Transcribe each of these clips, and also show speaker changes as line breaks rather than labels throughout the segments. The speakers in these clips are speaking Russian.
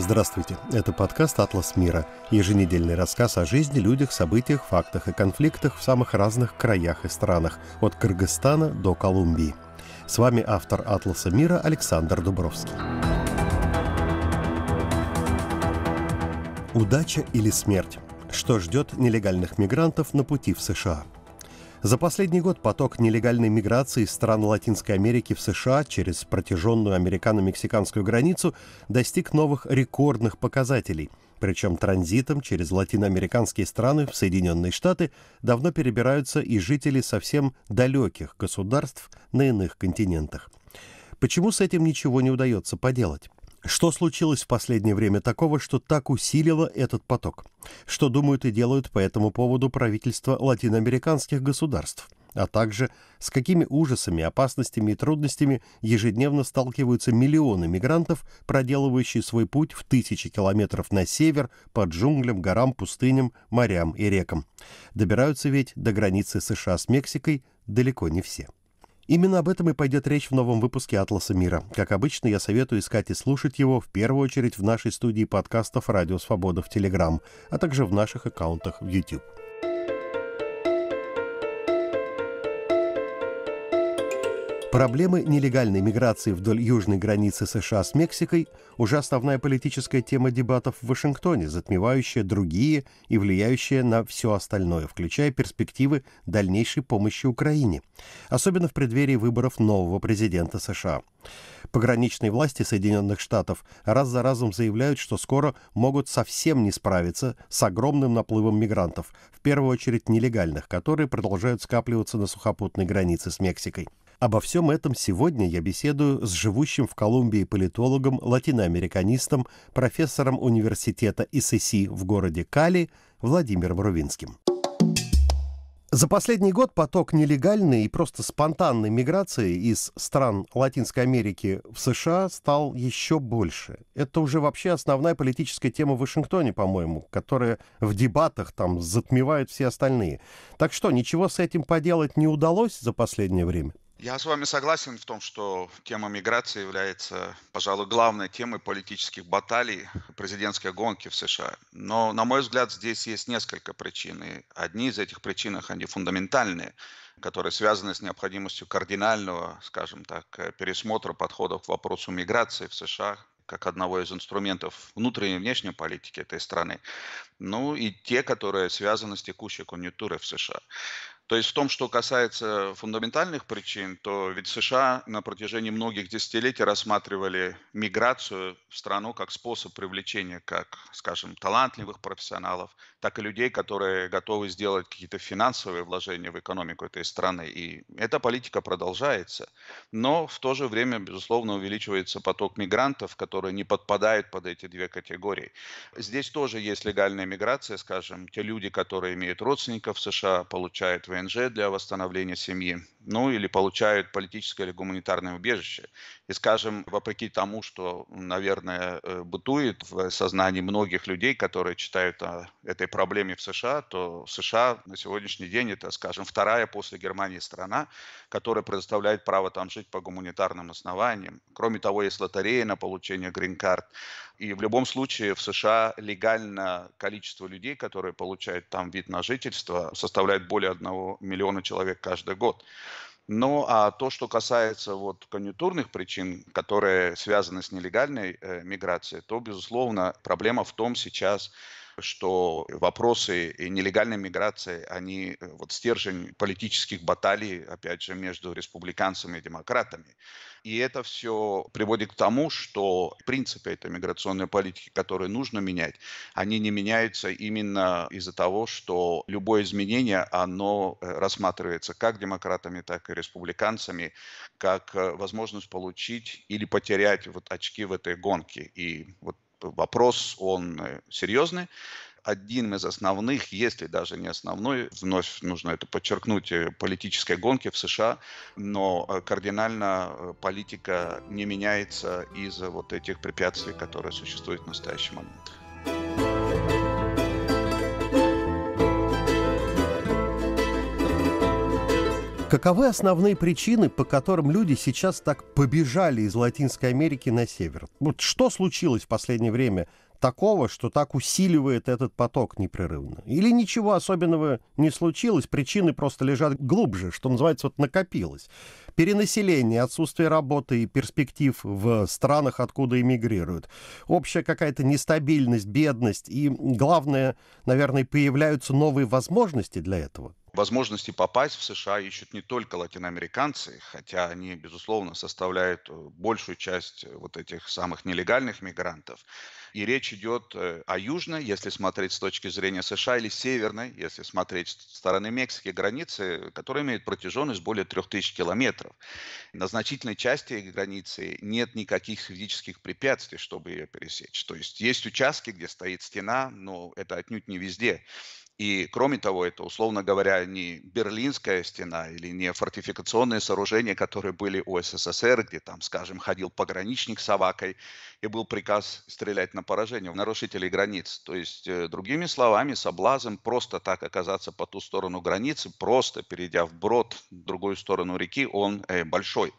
Здравствуйте, это подкаст «Атлас мира», еженедельный рассказ о жизни, людях, событиях, фактах и конфликтах в самых разных краях и странах, от Кыргызстана до Колумбии. С вами автор «Атласа мира» Александр Дубровский. Удача или смерть? Что ждет нелегальных мигрантов на пути в США – за последний год поток нелегальной миграции из стран Латинской Америки в США через протяженную американо-мексиканскую границу достиг новых рекордных показателей. Причем транзитом через латиноамериканские страны в Соединенные Штаты давно перебираются и жители совсем далеких государств на иных континентах. Почему с этим ничего не удается поделать? Что случилось в последнее время такого, что так усилило этот поток? Что думают и делают по этому поводу правительства латиноамериканских государств? А также с какими ужасами, опасностями и трудностями ежедневно сталкиваются миллионы мигрантов, проделывающие свой путь в тысячи километров на север по джунглям, горам, пустыням, морям и рекам. Добираются ведь до границы США с Мексикой далеко не все. Именно об этом и пойдет речь в новом выпуске «Атласа мира». Как обычно, я советую искать и слушать его в первую очередь в нашей студии подкастов «Радио Свобода» в Телеграм, а также в наших аккаунтах в YouTube. Проблемы нелегальной миграции вдоль южной границы США с Мексикой уже основная политическая тема дебатов в Вашингтоне, затмевающая другие и влияющая на все остальное, включая перспективы дальнейшей помощи Украине, особенно в преддверии выборов нового президента США. Пограничные власти Соединенных Штатов раз за разом заявляют, что скоро могут совсем не справиться с огромным наплывом мигрантов, в первую очередь нелегальных, которые продолжают скапливаться на сухопутной границе с Мексикой. Обо всем этом сегодня я беседую с живущим в Колумбии политологом, латиноамериканистом, профессором университета ИССИ в городе Кали Владимиром Рувинским. За последний год поток нелегальной и просто спонтанной миграции из стран Латинской Америки в США стал еще больше. Это уже вообще основная политическая тема в Вашингтоне, по-моему, которая в дебатах там затмевает все остальные. Так что, ничего с этим поделать не удалось за последнее время?
Я с вами согласен в том, что тема миграции является, пожалуй, главной темой политических баталий президентской гонки в США. Но, на мой взгляд, здесь есть несколько причин. И одни из этих причин, они фундаментальные, которые связаны с необходимостью кардинального, скажем так, пересмотра подходов к вопросу миграции в США, как одного из инструментов внутренней и внешней политики этой страны, ну и те, которые связаны с текущей конъюнктурой в США. То есть в том, что касается фундаментальных причин, то ведь США на протяжении многих десятилетий рассматривали миграцию в страну как способ привлечения как, скажем, талантливых профессионалов, так и людей, которые готовы сделать какие-то финансовые вложения в экономику этой страны. И эта политика продолжается. Но в то же время, безусловно, увеличивается поток мигрантов, которые не подпадают под эти две категории. Здесь тоже есть легальная миграция, скажем, те люди, которые имеют родственников в США, получают военные ВНЖ для восстановления семьи ну или получают политическое или гуманитарное убежище. И, скажем, вопреки тому, что, наверное, э, бытует в сознании многих людей, которые читают о этой проблеме в США, то США на сегодняшний день это, скажем, вторая после Германии страна, которая предоставляет право там жить по гуманитарным основаниям. Кроме того, есть лотерея на получение грин-карт. И в любом случае в США легально количество людей, которые получают там вид на жительство, составляет более одного миллиона человек каждый год. Ну, а то, что касается вот конъюнктурных причин, которые связаны с нелегальной э, миграцией, то, безусловно, проблема в том сейчас, что вопросы нелегальной миграции, они э, вот стержень политических баталий, опять же, между республиканцами и демократами. И это все приводит к тому, что принципы этой миграционной политики, которые нужно менять, они не меняются именно из-за того, что любое изменение, оно э, рассматривается как демократами, так и республиканцами, как э, возможность получить или потерять вот очки в этой гонке. И вот вопрос, он э, серьезный. Один из основных, если даже не основной, вновь нужно это подчеркнуть, э, политической гонки в США, но э, кардинально политика не меняется из-за вот этих препятствий, которые существуют в настоящий момент.
Каковы основные причины, по которым люди сейчас так побежали из Латинской Америки на север? Вот что случилось в последнее время такого, что так усиливает этот поток непрерывно? Или ничего особенного не случилось, причины просто лежат глубже, что называется, вот накопилось? Перенаселение, отсутствие работы и перспектив в странах, откуда эмигрируют, общая какая-то нестабильность, бедность и, главное, наверное, появляются новые возможности для этого.
Возможности попасть в США ищут не только латиноамериканцы, хотя они, безусловно, составляют э, большую часть э, вот этих самых нелегальных мигрантов. И речь идет э, о южной, если смотреть с точки зрения США, или северной, если смотреть с стороны Мексики, границы, которая имеет протяженность более 3000 километров. На значительной части границы нет никаких физических препятствий, чтобы ее пересечь. То есть есть участки, где стоит стена, но это отнюдь не везде. И кроме того, это, условно говоря, не Берлинская стена или не фортификационные сооружения, которые были у СССР, где там, скажем, ходил пограничник с авакой и был приказ стрелять на поражение в нарушителей границ. То есть, э, другими словами, соблазн просто так оказаться по ту сторону границы, просто перейдя в брод, в другую сторону реки, он э, большой.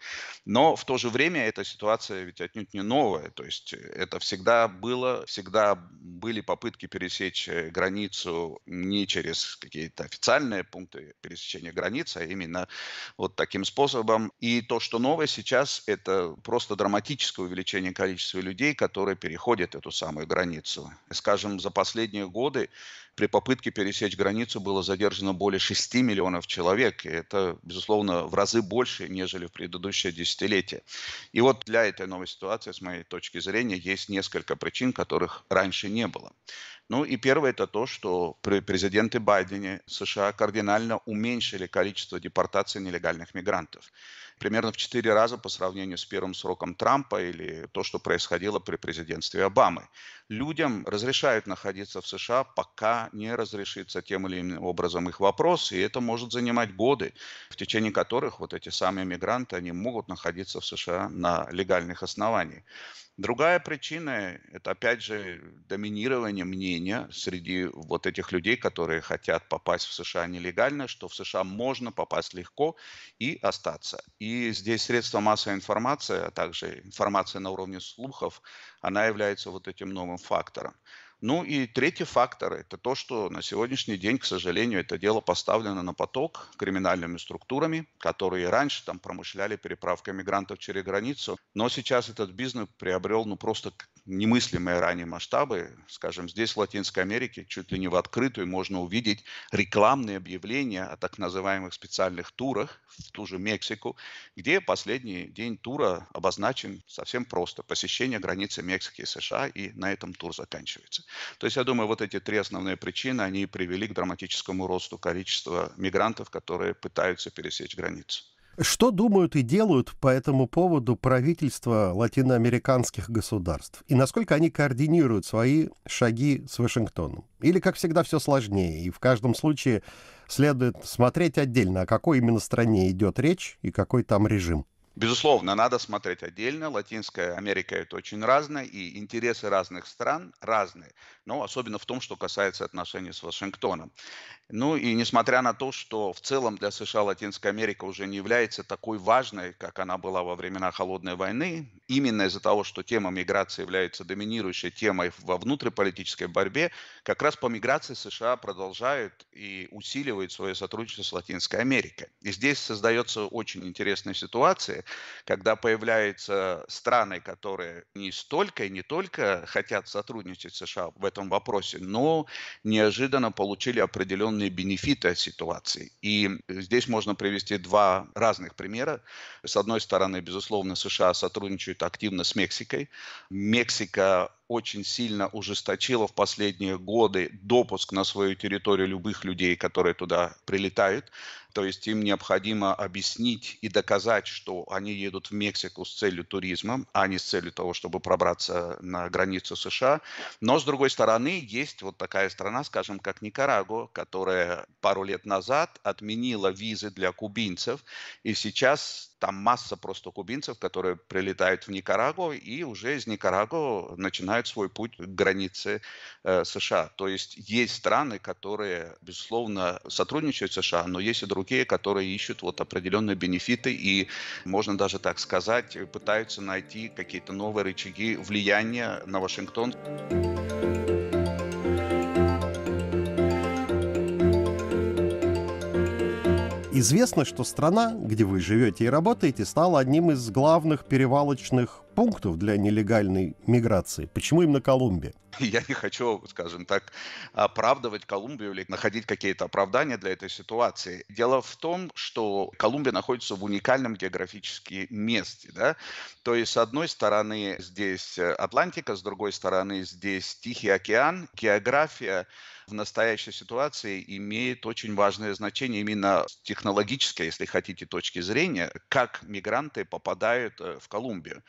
Но в то же время эта ситуация ведь отнюдь не новая. То есть, э, это всегда было, всегда были попытки пересечь границу не через какие-то официальные пункты пересечения границ, а именно вот таким способом. И то, что новое сейчас, это просто драматическое увеличение количества людей, людей, которые переходят эту самую границу. скажем, за последние годы при попытке пересечь границу было задержано более 6 миллионов человек. И это, безусловно, в разы больше, нежели в предыдущее десятилетие. И вот для этой новой ситуации, с моей точки зрения, есть несколько причин, которых раньше не было. Ну и первое это то, что президенты президенте Байдене США кардинально уменьшили количество депортаций нелегальных мигрантов. Примерно в четыре раза по сравнению с первым сроком Трампа или то, что происходило при президентстве Обамы. Людям разрешают находиться в США, пока не разрешится тем или иным образом их вопрос, и это может занимать годы, в течение которых вот эти самые мигранты, они могут находиться в США на легальных основаниях. Другая причина – это, опять же, доминирование мнения среди вот этих людей, которые хотят попасть в США нелегально, что в США можно попасть легко и остаться. И здесь средства массовой информации, а также информация на уровне слухов, она является вот этим новым фактором. Ну и третий фактор – это то, что на сегодняшний день, к сожалению, это дело поставлено на поток криминальными структурами, которые раньше там промышляли переправкой мигрантов через границу. Но сейчас этот бизнес приобрел ну просто немыслимые ранее масштабы. Скажем, здесь, в Латинской Америке, чуть ли не в открытую можно увидеть рекламные объявления о так называемых специальных турах в ту же Мексику, где последний день тура обозначен совсем просто. Посещение границы Мексики и США, и на этом тур заканчивается. То есть, я думаю, вот эти три основные причины, они привели к драматическому росту количества мигрантов, которые пытаются пересечь границу.
Что думают и делают по этому поводу правительства латиноамериканских государств? И насколько они координируют свои шаги с Вашингтоном? Или, как всегда, все сложнее, и в каждом случае следует смотреть отдельно, о какой именно стране идет речь и какой там режим?
Безусловно, надо смотреть отдельно. Латинская Америка это очень разная и интересы разных стран разные ну, особенно в том, что касается отношений с Вашингтоном. Ну и несмотря на то, что в целом для США Латинская Америка уже не является такой важной, как она была во времена Холодной войны, именно из-за того, что тема миграции является доминирующей темой во внутриполитической борьбе, как раз по миграции США продолжают и усиливают свое сотрудничество с Латинской Америкой. И здесь создается очень интересная ситуация, когда появляются страны, которые не столько и не только хотят сотрудничать с США в этом этом вопросе, но неожиданно получили определенные бенефиты от ситуации. И э, здесь можно привести два разных примера. С одной стороны, безусловно, США сотрудничают активно с Мексикой. Мексика очень сильно ужесточила в последние годы допуск на свою территорию любых людей, которые туда прилетают. То есть им необходимо объяснить и доказать, что они едут в Мексику с целью туризма, а не с целью того, чтобы пробраться на границу США. Но, с другой стороны, есть вот такая страна, скажем, как Никарагуа, которая пару лет назад отменила визы для кубинцев, и сейчас там масса просто кубинцев, которые прилетают в Никарагу и уже из Никарагу начинают свой путь к границе э, США. То есть есть страны, которые, безусловно, сотрудничают с США, но есть и другие, которые ищут вот определенные бенефиты и, можно даже так сказать, пытаются найти какие-то новые рычаги влияния на Вашингтон.
Известно, что страна, где вы живете и работаете, стала одним из главных перевалочных пунктов для нелегальной миграции. Почему именно Колумбия?
Я не хочу, скажем так, оправдывать Колумбию или находить какие-то оправдания для этой ситуации. Дело в том, что Колумбия находится в уникальном географическом месте. Да? То есть, с одной стороны здесь Атлантика, с другой стороны здесь Тихий океан. География в настоящей ситуации имеет очень важное значение именно с технологической, если хотите, точки зрения, как мигранты попадают э, в Колумбию.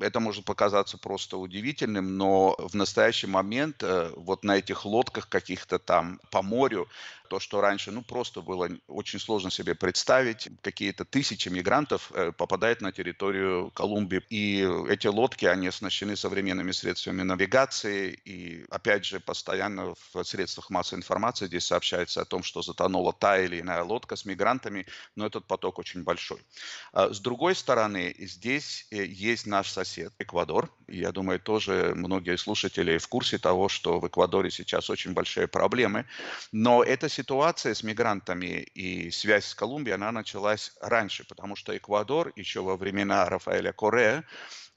Это может показаться просто удивительным, но в настоящий момент э, вот на этих лодках каких-то там по морю то, что раньше, ну, просто было очень сложно себе представить. Какие-то тысячи мигрантов э, попадают на территорию Колумбии. И э, эти лодки, они оснащены современными средствами навигации. И, опять же, постоянно в средствах массовой информации здесь сообщается о том, что затонула та или иная лодка с мигрантами, но этот поток очень большой. А с другой стороны, здесь э, есть наш сосед Эквадор. Я думаю, тоже многие слушатели в курсе того, что в Эквадоре сейчас очень большие проблемы. Но это ситуация с мигрантами и связь с Колумбией, она началась раньше, потому что Эквадор еще во времена Рафаэля Коре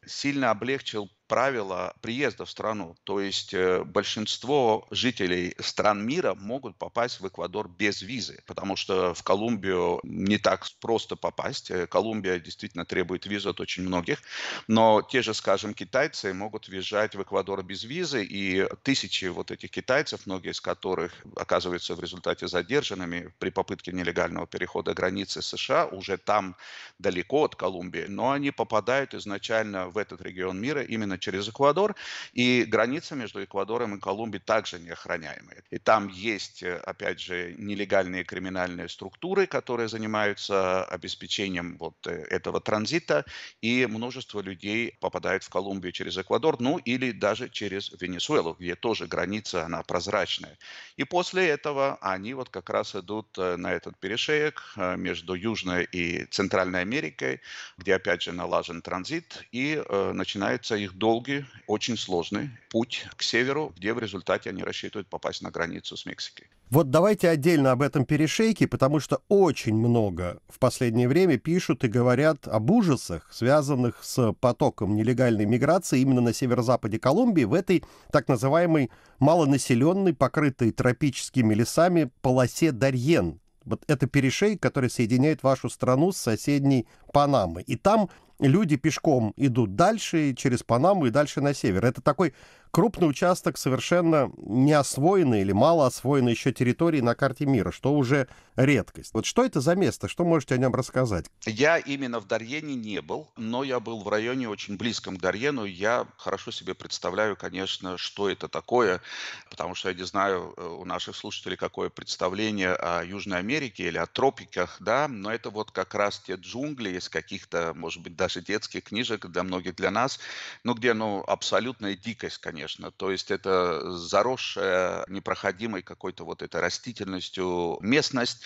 сильно облегчил правила приезда в страну. То есть э, большинство жителей стран мира могут попасть в Эквадор без визы, потому что в Колумбию не так просто попасть. Э, Колумбия действительно требует визу от очень многих. Но те же, скажем, китайцы могут въезжать в Эквадор без визы, и тысячи вот этих китайцев, многие из которых оказываются в результате задержанными при попытке нелегального перехода границы США, уже там далеко от Колумбии, но они попадают изначально в этот регион мира именно именно через Эквадор, и граница между Эквадором и Колумбией также не охраняемая. И там есть, э, опять же, нелегальные криминальные структуры, которые занимаются обеспечением вот э, этого транзита, и множество людей попадает в Колумбию через Эквадор, ну или даже через Венесуэлу, где тоже граница, она прозрачная. И после этого они вот как раз идут э, на этот перешеек между Южной и Центральной Америкой, где опять же налажен транзит, и э, начинается их долгий, очень сложный путь к северу, где в результате они рассчитывают попасть на границу с Мексикой.
Вот давайте отдельно об этом перешейке, потому что очень много в последнее время пишут и говорят об ужасах, связанных с потоком нелегальной миграции именно на северо-западе Колумбии, в этой так называемой малонаселенной, покрытой тропическими лесами полосе Дарьен, вот это перешей, который соединяет вашу страну с соседней Панамой. И там люди пешком идут дальше, через Панаму и дальше на север. Это такой крупный участок совершенно не освоенной или мало освоенной еще территории на карте мира, что уже редкость. Вот что это за место, что можете о нем рассказать?
Я именно в Дарьене не был, но я был в районе очень близком к Дарьену. Я хорошо себе представляю, конечно, что это такое, потому что я не знаю э, у наших слушателей, какое представление о Южной Америке или о тропиках, да, но это вот как раз те джунгли из каких-то, может быть, даже детских книжек для многих для нас, ну, где, ну, абсолютная дикость, конечно, конечно. То есть это заросшая непроходимой какой-то вот этой растительностью местность,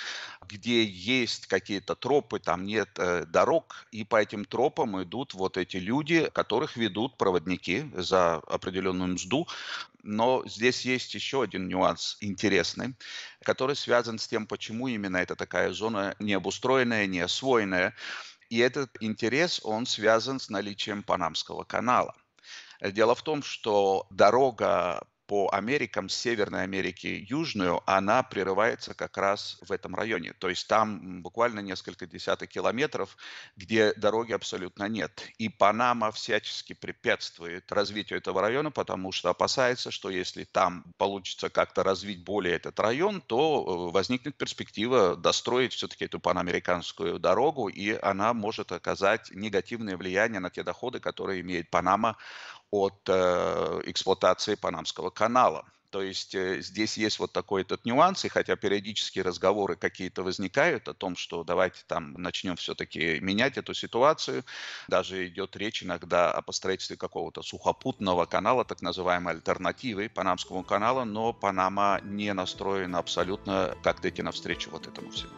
где есть какие-то тропы, там нет э, дорог, и по этим тропам идут вот эти люди, которых ведут проводники за определенную мзду. Но здесь есть еще один нюанс интересный, который связан с тем, почему именно это такая зона не обустроенная, не освоенная. И этот интерес, он связан с наличием Панамского канала. Дело в том, что дорога по Америкам с Северной Америки Южную, она прерывается как раз в этом районе. То есть там буквально несколько десятых километров, где дороги абсолютно нет. И Панама всячески препятствует развитию этого района, потому что опасается, что если там получится как-то развить более этот район, то э, возникнет перспектива достроить все-таки эту панамериканскую дорогу, и она может оказать негативное влияние на те доходы, которые имеет Панама от э, эксплуатации Панамского канала. То есть э, здесь есть вот такой этот нюанс, и хотя периодически разговоры какие-то возникают о том, что давайте там начнем все-таки менять эту ситуацию, даже идет речь иногда о построительстве какого-то сухопутного канала, так называемой альтернативы Панамскому каналу, но Панама не настроена абсолютно как-то идти навстречу вот этому всему.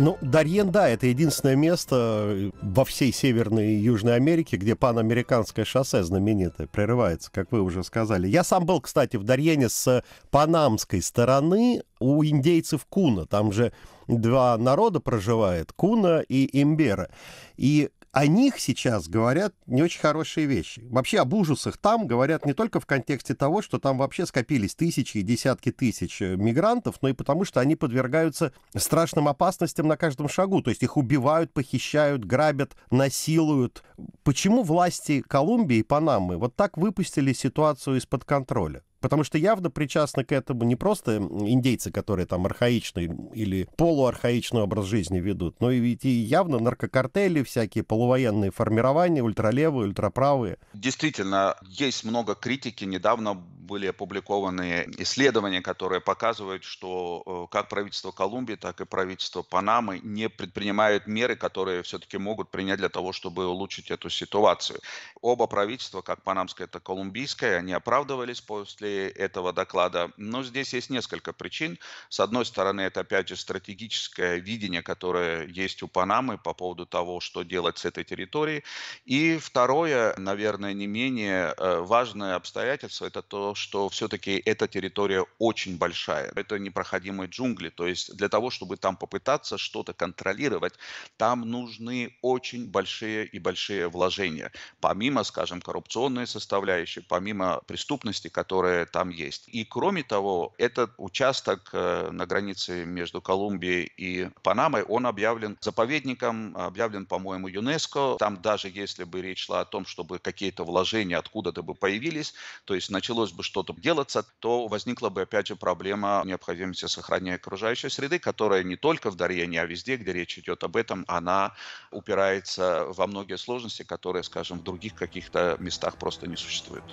Ну, Дарьен, да, это единственное место э, во всей Северной и Южной Америке, где панамериканское шоссе знаменитое прерывается, как вы уже сказали. Я сам был, кстати, в Дарьене с панамской стороны у индейцев Куна. Там же два народа проживает, Куна и Имбера. И о них сейчас говорят не очень хорошие вещи. Вообще об ужасах там говорят не только в контексте того, что там вообще скопились тысячи и десятки тысяч э, мигрантов, но и потому, что они подвергаются страшным опасностям на каждом шагу. То есть их убивают, похищают, грабят, насилуют. Почему власти Колумбии и Панамы вот так выпустили ситуацию из-под контроля? Потому что явно причастны к этому не просто индейцы, которые там архаичный или полуархаичный образ жизни ведут, но и ведь и явно наркокартели, всякие полувоенные формирования, ультралевые, ультраправые.
Действительно, есть много критики. Недавно были опубликованы исследования, которые показывают, что э, как правительство Колумбии, так и правительство Панамы не предпринимают меры, которые все-таки могут принять для того, чтобы улучшить эту ситуацию. Оба правительства, как панамское, так и колумбийское, они оправдывались после этого доклада. Но здесь есть несколько причин. С одной стороны, это опять же стратегическое видение, которое есть у Панамы по поводу того, что делать с этой территорией. И второе, наверное, не менее э, важное обстоятельство, это то, что все-таки эта территория очень большая. Это непроходимые джунгли. То есть для того, чтобы там попытаться что-то контролировать, там нужны очень большие и большие вложения. Помимо, скажем, коррупционной составляющей, помимо преступности, которая там есть. И кроме того, этот участок э, на границе между Колумбией и Панамой, он объявлен заповедником, объявлен, по-моему, ЮНЕСКО. Там даже если бы речь шла о том, чтобы какие-то вложения откуда-то бы появились, то есть началось бы что-то делаться, то возникла бы опять же проблема необходимости сохранения окружающей среды, которая не только в Дарьене, а везде, где речь идет об этом, она упирается во многие сложности, которые, скажем, в других каких-то местах просто не существуют.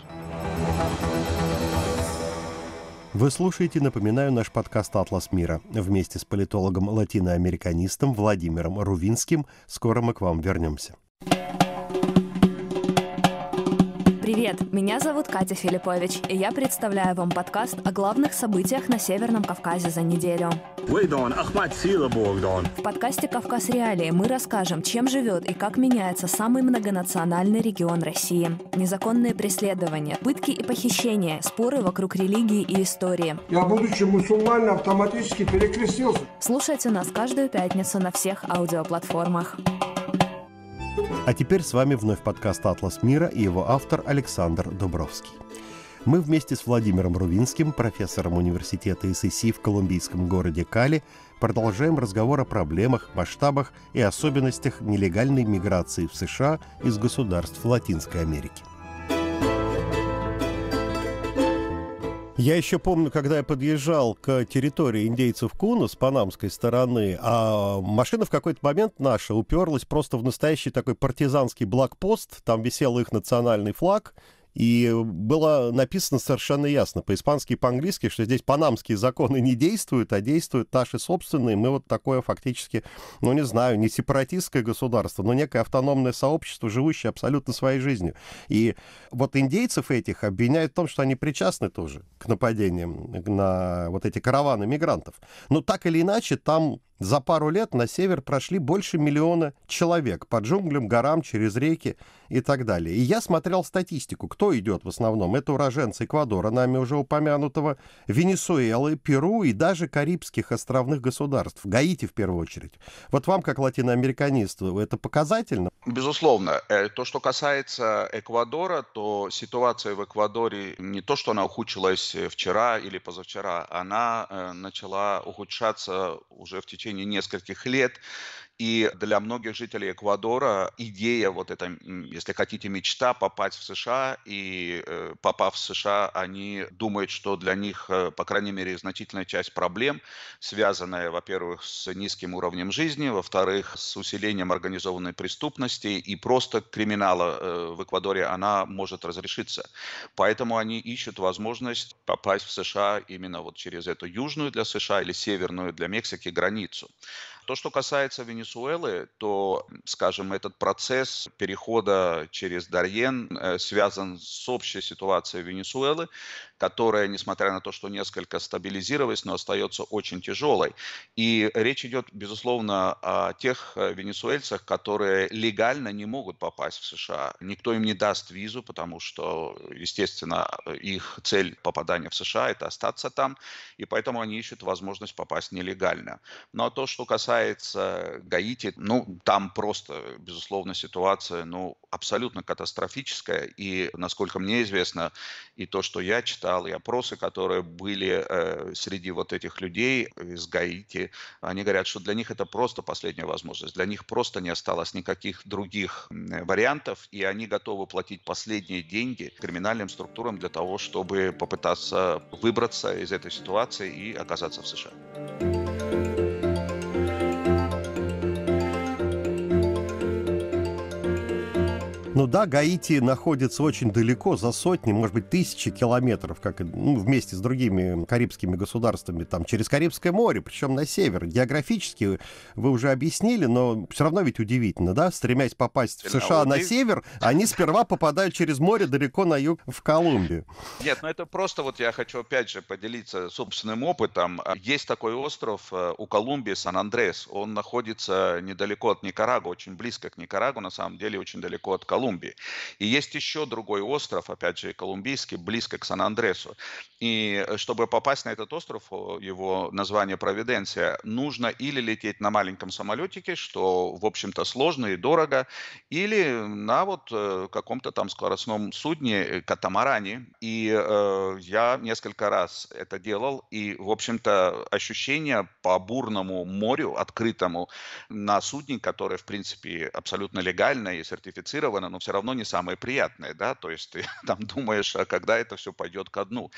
Вы слушаете, напоминаю, наш подкаст «Атлас мира». Вместе с политологом-латиноамериканистом Владимиром Рувинским скоро мы к вам вернемся.
Привет! Меня зовут Катя Филиппович, и я представляю вам подкаст о главных событиях на Северном Кавказе за неделю.
В
подкасте «Кавказ Реалии» мы расскажем, чем живет и как меняется самый многонациональный регион России. Незаконные преследования, пытки и похищения, споры вокруг религии и истории. Я, будучи мусульманином, автоматически перекрестился. Слушайте нас каждую пятницу на всех аудиоплатформах.
А теперь с вами вновь подкаст «Атлас мира» и его автор Александр Дубровский. Мы вместе с Владимиром Рувинским, профессором университета ССИ в колумбийском городе Кали, продолжаем разговор о проблемах, масштабах и особенностях нелегальной миграции в США из государств Латинской Америки – Я еще помню, когда я подъезжал к территории индейцев Куна с панамской стороны, а машина в какой-то момент наша уперлась просто в настоящий такой партизанский блокпост. Там висел их национальный флаг, и было написано совершенно ясно по-испански и по-английски, что здесь панамские законы не действуют, а действуют наши собственные. Мы вот такое фактически, ну не знаю, не сепаратистское государство, но некое автономное сообщество, живущее абсолютно своей жизнью. И вот индейцев этих обвиняют в том, что они причастны тоже к нападениям на вот эти караваны мигрантов. Но так или иначе, там за пару лет на север прошли больше миллиона человек по джунглям, горам, через реки и так далее. И я смотрел статистику, кто идет в основном. Это уроженцы Эквадора, нами уже упомянутого, Венесуэлы, Перу и даже Карибских островных государств. Гаити в первую очередь. Вот вам, как латиноамериканисту, это показательно?
Безусловно. Э, то, что касается Эквадора, то ситуация в Эквадоре не то, что она ухудшилась э, вчера или позавчера, она э, начала ухудшаться уже в течение нескольких лет. И для многих жителей Эквадора идея, вот эта, если хотите, мечта попасть в США, и э, попав в США, они думают, что для них, э, по крайней мере, значительная часть проблем, связанная, во-первых, с низким уровнем жизни, во-вторых, с усилением организованной преступности и просто криминала э, в Эквадоре, она может разрешиться. Поэтому они ищут возможность попасть в США именно вот через эту южную для США или северную для Мексики границу. То, что касается Венесуэлы, то, скажем, этот процесс перехода через Дарьен э, связан с общей ситуацией Венесуэлы, которая, несмотря на то, что несколько стабилизировалась, но остается очень тяжелой. И речь идет, безусловно, о тех э, венесуэльцах, которые легально не могут попасть в США. Никто им не даст визу, потому что, естественно, их цель попадания в США – это остаться там, и поэтому они ищут возможность попасть нелегально. Но ну, а то, что касается касается Гаити, ну, там просто, безусловно, ситуация, ну, абсолютно катастрофическая. И, насколько мне известно, и то, что я читал, и опросы, которые были э, среди вот этих людей из Гаити, они говорят, что для них это просто последняя возможность. Для них просто не осталось никаких других вариантов, и они готовы платить последние деньги криминальным структурам для того, чтобы попытаться выбраться из этой ситуации и оказаться в США.
Ну да, Гаити находится очень далеко, за сотни, может быть, тысячи километров, как ну, вместе с другими карибскими государствами, там, через Карибское море, причем на север. Географически вы уже объяснили, но все равно ведь удивительно, да? Стремясь попасть в а США на север, они сперва попадают через море далеко на юг в Колумбию.
Нет, ну это просто вот я хочу опять же поделиться собственным опытом. Есть такой остров э, у Колумбии, Сан-Андрес. Он находится недалеко от Никарагуа, очень близко к Никарагу, на самом деле очень далеко от Колумбии. Колумбии. И есть еще другой остров, опять же, колумбийский, близко к Сан-Андресу. И э, чтобы попасть на этот остров, его название Провиденция, нужно или лететь на маленьком самолетике, что, в общем-то, сложно и дорого, или на вот э, каком-то там скоростном судне, э, катамаране. И э, я несколько раз это делал, и, в общем-то, ощущение по бурному морю, открытому, на судне, которое, в принципе, абсолютно легально и сертифицировано, но все равно не самые приятные, да, то есть ты там думаешь, а когда это все пойдет ко дну.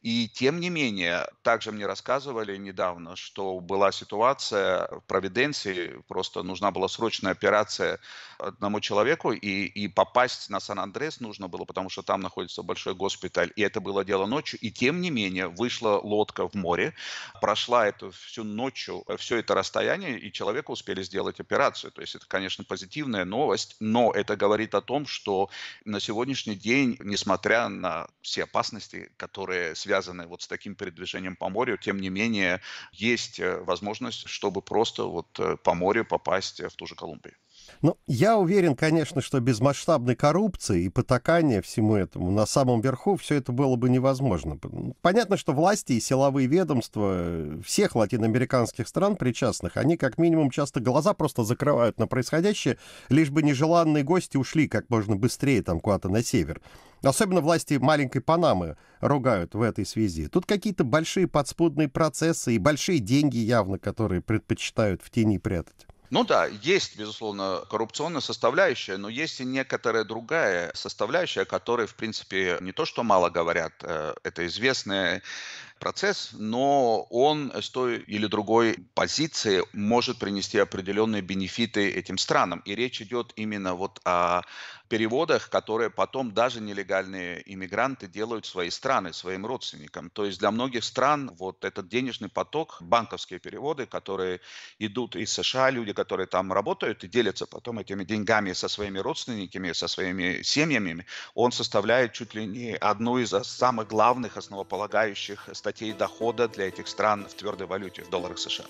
И тем не менее, также мне рассказывали недавно, что была ситуация в Провиденции, просто нужна была срочная операция одному человеку, и, и попасть на Сан-Андрес нужно было, потому что там находится большой госпиталь, и это было дело ночью, и тем не менее вышла лодка в море, прошла эту всю ночью, э, все это расстояние, и человеку успели сделать операцию. То есть это, конечно, позитивная новость, но это говорит о том, что на сегодняшний день, несмотря на все опасности, которые связаны вот с таким передвижением по морю, тем не менее есть э, возможность, чтобы просто вот э, по морю попасть э, в ту же Колумбию.
Ну, я уверен, конечно, что без масштабной коррупции и потакания всему этому на самом верху все это было бы невозможно. Ну, понятно, что власти и силовые ведомства э, всех латиноамериканских стран причастных, они как минимум часто глаза просто закрывают на происходящее, лишь бы нежеланные гости ушли как можно быстрее там куда-то на север. Особенно власти маленькой Панамы ругают в этой связи. Тут какие-то большие подспудные процессы и большие деньги явно, которые предпочитают в тени прятать.
Ну да, есть, безусловно, коррупционная составляющая, но есть и некоторая другая составляющая, о которой, в принципе, не то что мало говорят, э, это известная процесс, но он с той или другой позиции может принести определенные бенефиты этим странам. И речь идет именно вот о переводах, которые потом даже нелегальные иммигранты делают в свои страны, своим родственникам. То есть для многих стран вот этот денежный поток, банковские переводы, которые идут из США, люди, которые там работают и делятся потом этими деньгами со своими родственниками, со своими семьями, он составляет чуть ли не одну из самых главных основополагающих статей дохода для этих стран в твердой валюте, в долларах США.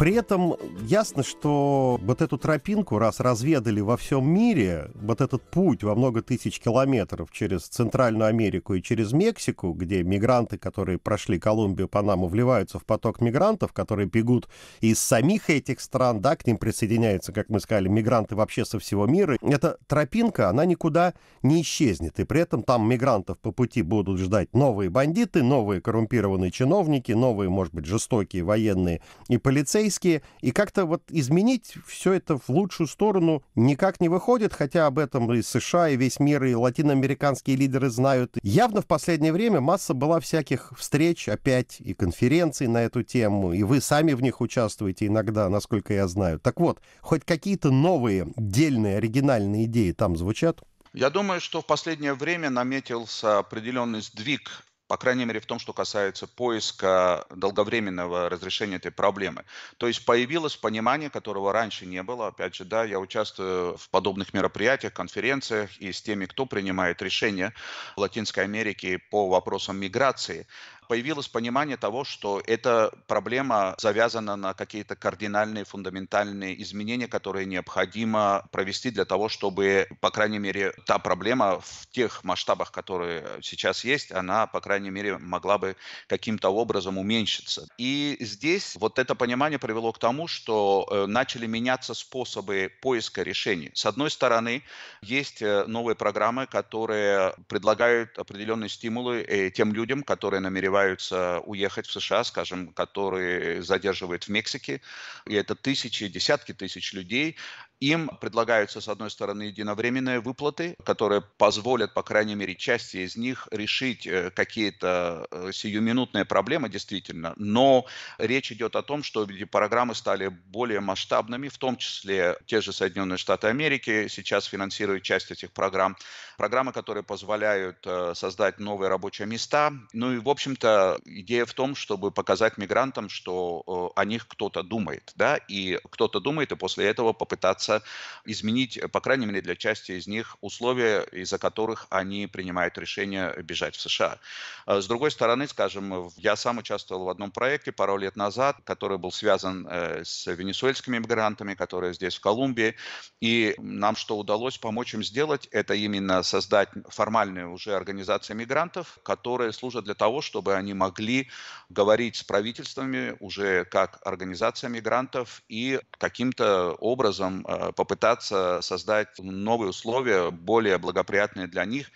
При этом ясно, что вот эту тропинку, раз разведали во всем мире, вот этот путь во много тысяч километров через Центральную Америку и через Мексику, где мигранты, которые прошли Колумбию, Панаму, вливаются в поток мигрантов, которые бегут из самих этих стран, да, к ним присоединяются, как мы сказали, мигранты вообще со всего мира. Эта тропинка, она никуда не исчезнет, и при этом там мигрантов по пути будут ждать новые бандиты, новые коррумпированные чиновники, новые, может быть, жестокие военные и полицейские, близкие, и как-то вот изменить все это в лучшую сторону никак не выходит, хотя об этом и США, и весь мир, и латиноамериканские лидеры знают. Явно в последнее время масса была всяких встреч, опять и конференций на эту тему, и вы сами в них участвуете иногда, насколько я знаю. Так вот, хоть какие-то новые, дельные, оригинальные идеи там звучат?
Я думаю, что в последнее время наметился определенный сдвиг по крайней мере в том, что касается поиска долговременного разрешения этой проблемы. То есть появилось понимание, которого раньше не было. Опять же, да, я участвую в подобных мероприятиях, конференциях и с теми, кто принимает решения в Латинской Америке по вопросам миграции появилось понимание того, что эта проблема завязана на какие-то кардинальные, фундаментальные изменения, которые необходимо провести для того, чтобы, по крайней мере, та проблема в тех масштабах, которые сейчас есть, она, по крайней мере, могла бы каким-то образом уменьшиться. И здесь вот это понимание привело к тому, что э, начали меняться способы поиска решений. С одной стороны, есть э, новые программы, которые предлагают определенные стимулы э, тем людям, которые намереваются намереваются уехать в США, скажем, которые задерживают в Мексике. И это тысячи, десятки тысяч людей. Им предлагаются, с одной стороны, единовременные выплаты, которые позволят, по крайней мере, части из них решить э, какие-то э, сиюминутные проблемы, действительно. Но речь идет о том, что эти программы стали более масштабными, в том числе те же Соединенные Штаты Америки сейчас финансируют часть этих программ. Программы, которые позволяют э, создать новые рабочие места. Ну и, в общем-то, идея в том, чтобы показать мигрантам, что о них кто-то думает, да, и кто-то думает, и после этого попытаться пытаться изменить, э, по крайней мере, для части из них условия, из-за которых они принимают решение бежать в США. Э, с другой стороны, скажем, я сам участвовал в одном проекте пару лет назад, который был связан э, с венесуэльскими мигрантами, которые здесь в Колумбии, и нам что удалось помочь им сделать, это именно создать формальную уже организацию мигрантов, которые служат для того, чтобы они могли говорить с правительствами уже как организация мигрантов и каким-то образом Э, попытаться создать новые условия, более благоприятные для них,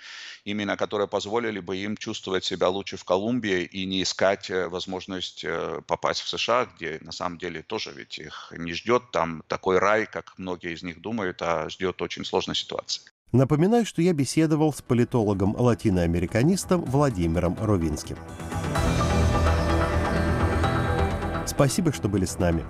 именно которые позволили бы им чувствовать себя лучше в Колумбии и не искать э, возможность э, попасть в США, где на самом деле тоже ведь их не ждет там такой рай, как многие из них думают, а ждет очень сложная ситуация.
Напоминаю, что я беседовал с политологом-латиноамериканистом Владимиром Ровинским. Спасибо, что были с нами.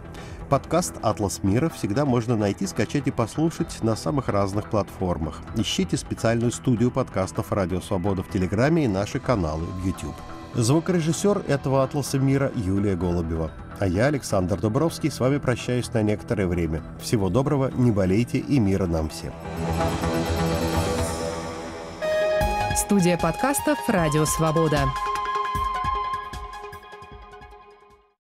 Подкаст «Атлас мира» всегда можно найти, скачать и послушать на самых разных платформах. Ищите специальную студию подкастов «Радио Свобода» в Телеграме и наши каналы в YouTube. Звукорежиссер этого «Атласа мира» Юлия Голубева. А я, Александр Дубровский, с вами прощаюсь на некоторое время. Всего доброго, не болейте и мира нам всем. Студия подкастов «Радио Свобода».